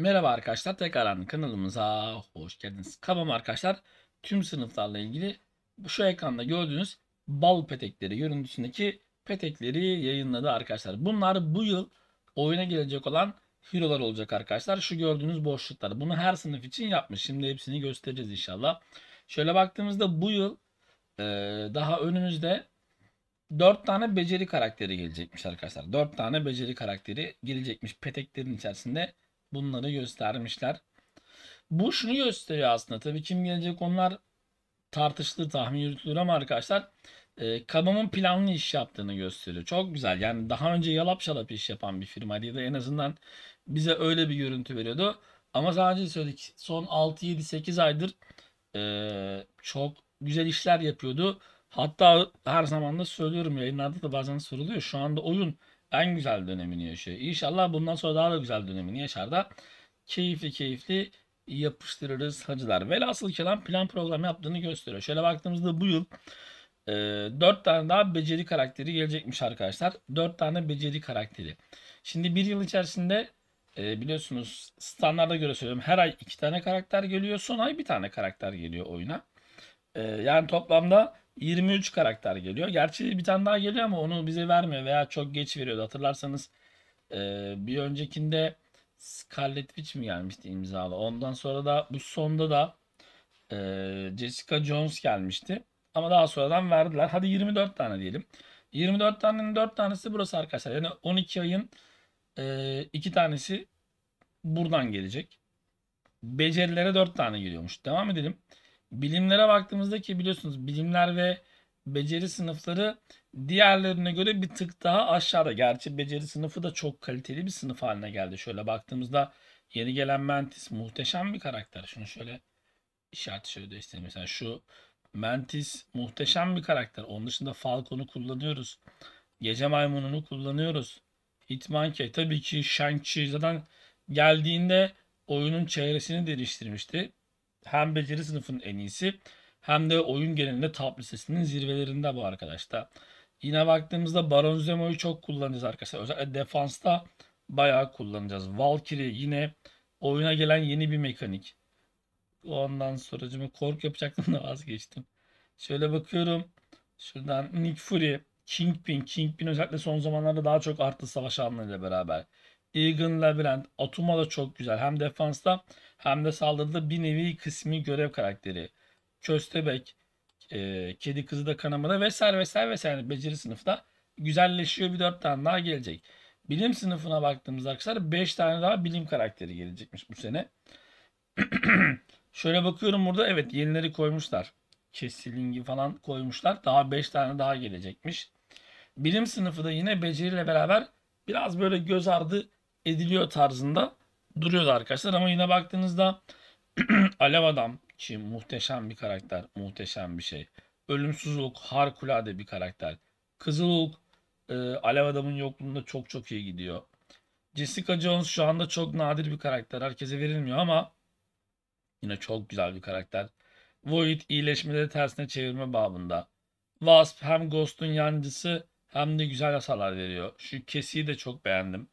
Merhaba arkadaşlar tekrardan kanalımıza hoş geldiniz. Kafam arkadaşlar tüm sınıflarla ilgili şu ekranda gördüğünüz bal petekleri görüntüsündeki petekleri yayınladı arkadaşlar. Bunlar bu yıl oyuna gelecek olan hero'lar olacak arkadaşlar. Şu gördüğünüz boşluklar. Bunu her sınıf için yapmış. Şimdi hepsini göstereceğiz inşallah. Şöyle baktığımızda bu yıl e, daha önümüzde 4 tane beceri karakteri gelecekmiş arkadaşlar. 4 tane beceri karakteri gelecekmiş peteklerin içerisinde bunları göstermişler. Bu şunu gösteriyor aslında. Tabii kim gelecek onlar tartışılır tahmin yürütülür ama arkadaşlar e, kadının planlı iş yaptığını gösteriyor. Çok güzel. Yani daha önce yalap şalap iş yapan bir firmaydı ya da en azından bize öyle bir görüntü veriyordu. Ama sadece söyledik son 6-7-8 aydır e, çok güzel işler yapıyordu. Hatta her zaman da söylüyorum yayınlarda da bazen soruluyor. Şu anda oyun en güzel dönemini yaşıyor. İnşallah bundan sonra daha da güzel dönemini yaşar da keyifli keyifli yapıştırırız hacılar. Velhasıl kelam plan program yaptığını gösteriyor. Şöyle baktığımızda bu yıl e, 4 tane daha beceri karakteri gelecekmiş arkadaşlar. 4 tane beceri karakteri. Şimdi bir yıl içerisinde e, biliyorsunuz standarda göre söylüyorum her ay 2 tane karakter geliyor. Son ay bir tane karakter geliyor oyuna. E, yani toplamda 23 karakter geliyor. Gerçi bir tane daha geliyor ama onu bize vermiyor veya çok geç veriyordu. Hatırlarsanız e, bir öncekinde Scarlet Witch mi gelmişti imzalı. Ondan sonra da bu sonda da e, Jessica Jones gelmişti. Ama daha sonradan verdiler. Hadi 24 tane diyelim. 24 tanenin 4 tanesi burası arkadaşlar. Yani 12 ayın e, 2 tanesi buradan gelecek. Becerilere 4 tane geliyormuş. Devam edelim. Bilimlere baktığımızda ki biliyorsunuz bilimler ve beceri sınıfları diğerlerine göre bir tık daha aşağıda. Gerçi beceri sınıfı da çok kaliteli bir sınıf haline geldi. Şöyle baktığımızda yeni gelen Mantis muhteşem bir karakter. Şunu şöyle işaret şöyle değiştirelim. Mesela şu Mantis muhteşem bir karakter. Onun dışında Falcon'u kullanıyoruz. Gece Maymunu'nu kullanıyoruz. Hitmonkey tabii ki Shang-Chi zaten geldiğinde oyunun çeyresini değiştirmişti hem beceri sınıfının en iyisi hem de oyun genelinde top listesinin zirvelerinde bu arkadaşlar. Yine baktığımızda Baron Zemo'yu çok kullanacağız arkadaşlar. Özellikle defansta bayağı kullanacağız. Valkyrie yine oyuna gelen yeni bir mekanik. Ondan sonra kork yapacaktım da vazgeçtim. Şöyle bakıyorum. Şuradan Nick Fury, Kingpin. Kingpin özellikle son zamanlarda daha çok arttı savaş alanlarıyla beraber. Egan Labyrinth Atuma da çok güzel. Hem defansta hem de saldırıda bir nevi kısmi görev karakteri. Köstebek, e, Kedi Kızı da kanamada vesaire vesaire vesaire yani beceri sınıfta güzelleşiyor bir dört tane daha gelecek. Bilim sınıfına baktığımız arkadaşlar 5 tane daha bilim karakteri gelecekmiş bu sene. Şöyle bakıyorum burada evet yenileri koymuşlar. Kesilingi falan koymuşlar. Daha 5 tane daha gelecekmiş. Bilim sınıfı da yine beceriyle beraber biraz böyle göz ardı ediliyor tarzında duruyordu arkadaşlar. Ama yine baktığınızda Alev Adam ki muhteşem bir karakter, muhteşem bir şey. Ölümsüz Hulk harikulade bir karakter. Kızıl Hulk e, Alev Adam'ın yokluğunda çok çok iyi gidiyor. Jessica Jones şu anda çok nadir bir karakter. Herkese verilmiyor ama yine çok güzel bir karakter. Void iyileşmede tersine çevirme babında. Wasp hem Ghost'un yancısı hem de güzel hasarlar veriyor. Şu kesiyi de çok beğendim.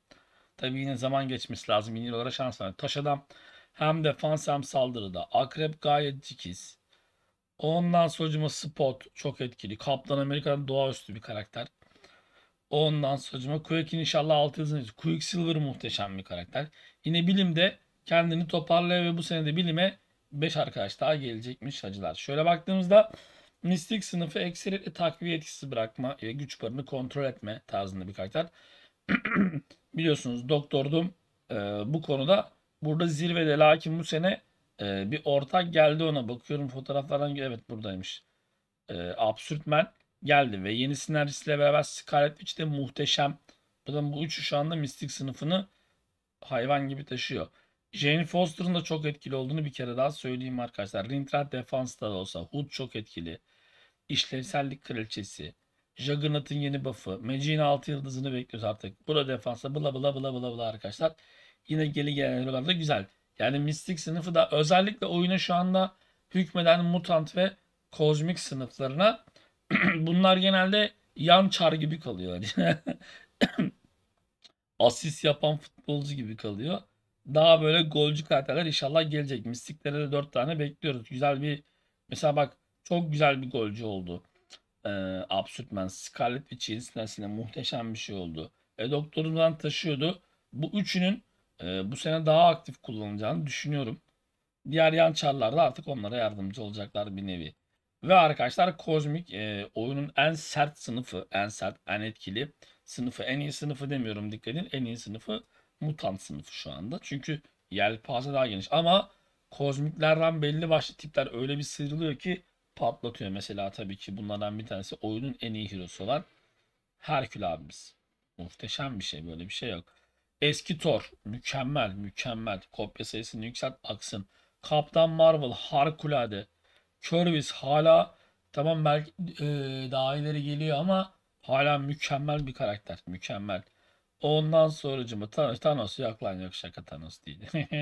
Tabii yine zaman geçmesi lazım. Minilolara şans var. Taş adam hem defans hem saldırıda. Akrep gayet cikiz. Ondan sonucuma Spot çok etkili. Kaptan Amerika'nın doğaüstü bir karakter. Ondan sonucuma Quick'in inşallah 6 yıldızını silver muhteşem bir karakter. Yine bilimde kendini toparlaya ve bu sene de bilime 5 arkadaş daha gelecekmiş hacılar. Şöyle baktığımızda mistik sınıfı ekseritle takviye etkisi bırakma ve güç barını kontrol etme tarzında bir karakter. biliyorsunuz doktordum e, bu konuda. Burada zirvede lakin bu sene e, bir ortak geldi ona. Bakıyorum fotoğraflardan evet buradaymış. E, men geldi ve yeni sinerjisiyle beraber Scarlet Witch de muhteşem. Buradan bu üçü şu anda mistik sınıfını hayvan gibi taşıyor. Jane Foster'ın da çok etkili olduğunu bir kere daha söyleyeyim arkadaşlar. Rintrat defansta da olsa Hood çok etkili. İşlevsellik kraliçesi. Juggernaut'ın yeni buff'ı. Magic'in 6 yıldızını bekliyoruz artık. Bura defansa bla bla bla bla bla arkadaşlar. Yine geri gelen hero'lar da güzel. Yani Mystic sınıfı da özellikle oyuna şu anda hükmeden Mutant ve Kozmik sınıflarına bunlar genelde yan çar gibi kalıyor. Hani asist yapan futbolcu gibi kalıyor. Daha böyle golcü karakterler inşallah gelecek. Mistiklere de 4 tane bekliyoruz. Güzel bir mesela bak çok güzel bir golcü oldu e, absürt ben Scarlett ve Chills muhteşem bir şey oldu. E doktorundan taşıyordu. Bu üçünün e, bu sene daha aktif kullanacağını düşünüyorum. Diğer yan çarlar da artık onlara yardımcı olacaklar bir nevi. Ve arkadaşlar kozmik e, oyunun en sert sınıfı, en sert, en etkili sınıfı, en iyi sınıfı demiyorum dikkat edin. En iyi sınıfı mutant sınıfı şu anda. Çünkü yelpaze daha geniş ama kozmiklerden belli başlı tipler öyle bir sıyrılıyor ki patlatıyor mesela tabii ki bunlardan bir tanesi oyunun en iyi hero'su olan Herkül abimiz. Muhteşem bir şey böyle bir şey yok. Eski Thor mükemmel mükemmel kopya sayısını yükselt aksın. Kaptan Marvel harikulade. Curvis hala tamam belki e, daha ileri geliyor ama hala mükemmel bir karakter mükemmel. Ondan sonracımı Thanos yok lan yok şaka Thanos değil.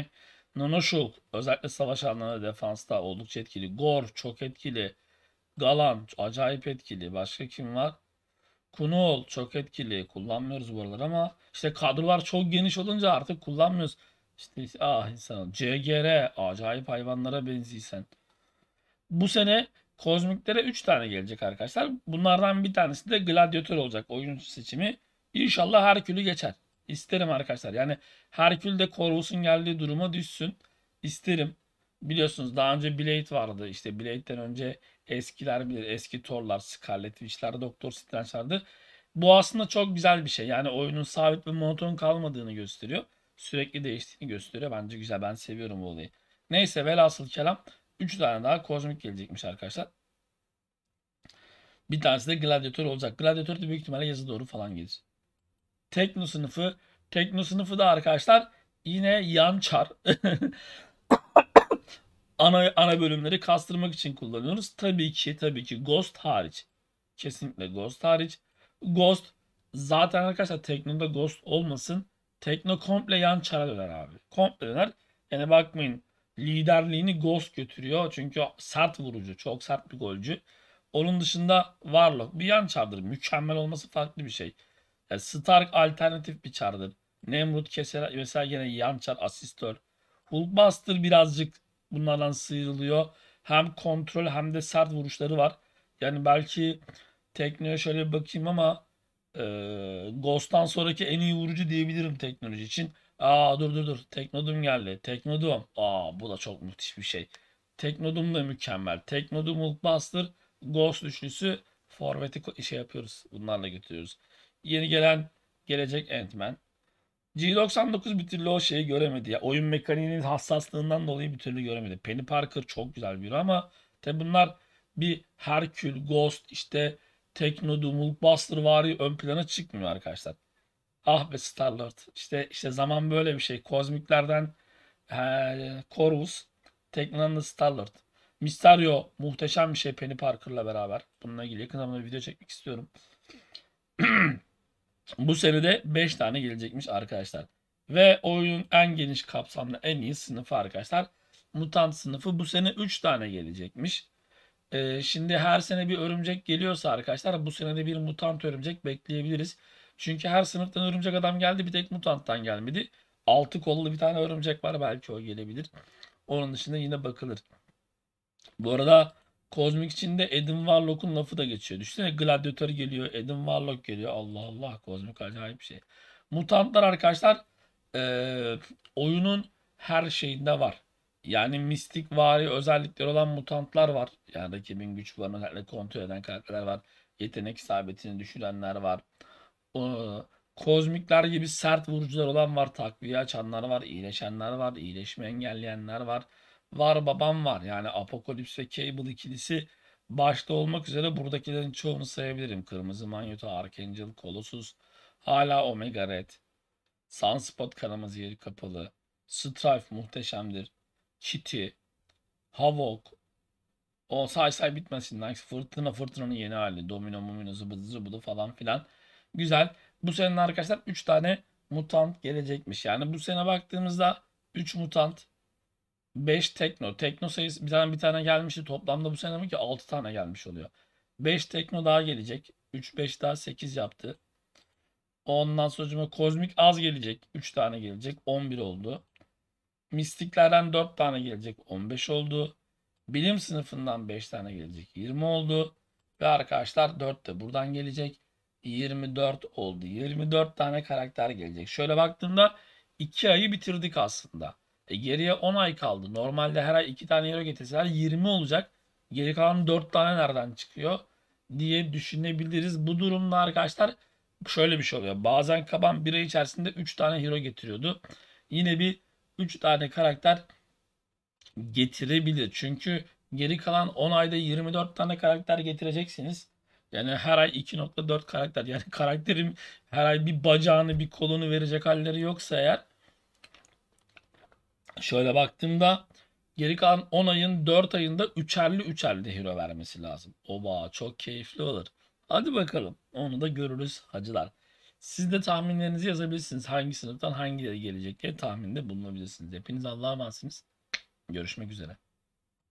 Nunushuk özellikle savaş alanında defansta oldukça etkili. Gor çok etkili. Galan acayip etkili. Başka kim var? Kunol çok etkili. Kullanmıyoruz bu aralar ama işte kadrolar çok geniş olunca artık kullanmıyoruz. İşte ah insan CGR acayip hayvanlara benziysen. Bu sene kozmiklere 3 tane gelecek arkadaşlar. Bunlardan bir tanesi de gladyatör olacak oyun seçimi. İnşallah Herkül'ü geçer. İsterim arkadaşlar. Yani Herkül de Corvus'un geldiği duruma düşsün. İsterim. Biliyorsunuz daha önce Blade vardı. İşte Blade'den önce eskiler bilir. Eski Thor'lar, Scarlet Witch'ler, Doktor Strange vardı. Bu aslında çok güzel bir şey. Yani oyunun sabit ve monoton kalmadığını gösteriyor. Sürekli değiştiğini gösteriyor. Bence güzel. Ben seviyorum bu olayı. Neyse velhasıl kelam 3 tane daha kozmik gelecekmiş arkadaşlar. Bir tanesi de gladyatör olacak. Gladyatör de büyük ihtimalle yazı doğru falan gelir. Tekno sınıfı. Tekno sınıfı da arkadaşlar yine yan çar. ana, ana bölümleri kastırmak için kullanıyoruz. Tabii ki tabii ki Ghost hariç. Kesinlikle Ghost hariç. Ghost zaten arkadaşlar Tekno'da Ghost olmasın. Tekno komple yan çara döner abi. Komple döner. Yani bakmayın liderliğini Ghost götürüyor. Çünkü sert vurucu. Çok sert bir golcü. Onun dışında Warlock bir yan çardır. Mükemmel olması farklı bir şey. Stark alternatif bir çardır. Nemrut keser mesela yine yan çar asistör. Hulkbuster birazcık bunlardan sıyrılıyor. Hem kontrol hem de sert vuruşları var. Yani belki teknoloji şöyle bir bakayım ama e, Ghost'tan sonraki en iyi vurucu diyebilirim teknoloji için. Aa dur dur dur. Teknodum geldi. Teknodum. Aa bu da çok müthiş bir şey. Teknodum da mükemmel. Teknodum Hulkbuster Ghost üçlüsü forveti şey yapıyoruz. Bunlarla götürüyoruz yeni gelen gelecek Ant-Man. G99 bir türlü o şeyi göremedi. Ya, oyun mekaniğinin hassaslığından dolayı bir türlü göremedi. Penny Parker çok güzel bir ama tabi bunlar bir Herkül, Ghost, işte Teknodu, Mulkbuster vari ön plana çıkmıyor arkadaşlar. Ah be Star-Lord. İşte, işte zaman böyle bir şey. Kozmiklerden e, Corvus, Teknodan da Star-Lord. Mysterio muhteşem bir şey Penny Parker'la beraber. Bununla ilgili yakın zamanda video çekmek istiyorum. Bu sene de 5 tane gelecekmiş arkadaşlar. Ve oyunun en geniş kapsamlı en iyi sınıfı arkadaşlar. Mutant sınıfı bu sene 3 tane gelecekmiş. Ee, şimdi her sene bir örümcek geliyorsa arkadaşlar bu sene de bir mutant örümcek bekleyebiliriz. Çünkü her sınıftan örümcek adam geldi bir tek mutanttan gelmedi. Altı kollu bir tane örümcek var belki o gelebilir. Onun dışında yine bakılır. Bu arada Kozmik içinde Edin Warlock'un lafı da geçiyor. Düşünsene gladyatör geliyor, Edin Warlock geliyor. Allah Allah kozmik acayip bir şey. Mutantlar arkadaşlar e, oyunun her şeyinde var. Yani mistik vari özellikleri olan mutantlar var. Yani rakibin güç varını kontrol eden karakterler var. Yetenek isabetini düşürenler var. O, kozmikler gibi sert vurucular olan var. Takviye açanlar var. iyileşenler var. iyileşme engelleyenler var var babam var. Yani Apokalips ve Cable ikilisi başta olmak üzere buradakilerin çoğunu sayabilirim. Kırmızı Manyota, Archangel, Colossus, hala Omega Red, Sunspot kanamız yeri kapalı, Strife muhteşemdir, Kitty, Havok, o say say bitmesin. Like fırtına fırtınanın yeni hali. Domino mumino zıbıdı zıbıdı falan filan. Güzel. Bu senenin arkadaşlar 3 tane mutant gelecekmiş. Yani bu sene baktığımızda 3 mutant 5 tekno. Tekno sayısı bir tane bir tane gelmişti. Toplamda bu sene ki 6 tane gelmiş oluyor. 5 tekno daha gelecek. 3 5 daha 8 yaptı. Ondan sonra kozmik az gelecek. 3 tane gelecek. 11 oldu. Mistiklerden 4 tane gelecek. 15 oldu. Bilim sınıfından 5 tane gelecek. 20 oldu. Ve arkadaşlar 4 de buradan gelecek. 24 oldu. 24 tane karakter gelecek. Şöyle baktığımda 2 ayı bitirdik aslında. E geriye 10 ay kaldı. Normalde her ay 2 tane euro getirseler 20 olacak. Geri kalan 4 tane nereden çıkıyor diye düşünebiliriz. Bu durumda arkadaşlar şöyle bir şey oluyor. Bazen kaban bir ay içerisinde 3 tane hero getiriyordu. Yine bir 3 tane karakter getirebilir. Çünkü geri kalan 10 ayda 24 tane karakter getireceksiniz. Yani her ay 2.4 karakter. Yani karakterim her ay bir bacağını bir kolunu verecek halleri yoksa eğer şöyle baktığımda geri kalan 10 ayın 4 ayında üçerli üçerli hero vermesi lazım. Oba çok keyifli olur. Hadi bakalım onu da görürüz hacılar. Siz de tahminlerinizi yazabilirsiniz. Hangi sınıftan hangileri gelecek diye tahminde bulunabilirsiniz. Hepiniz Allah'a emanetsiniz. Görüşmek üzere.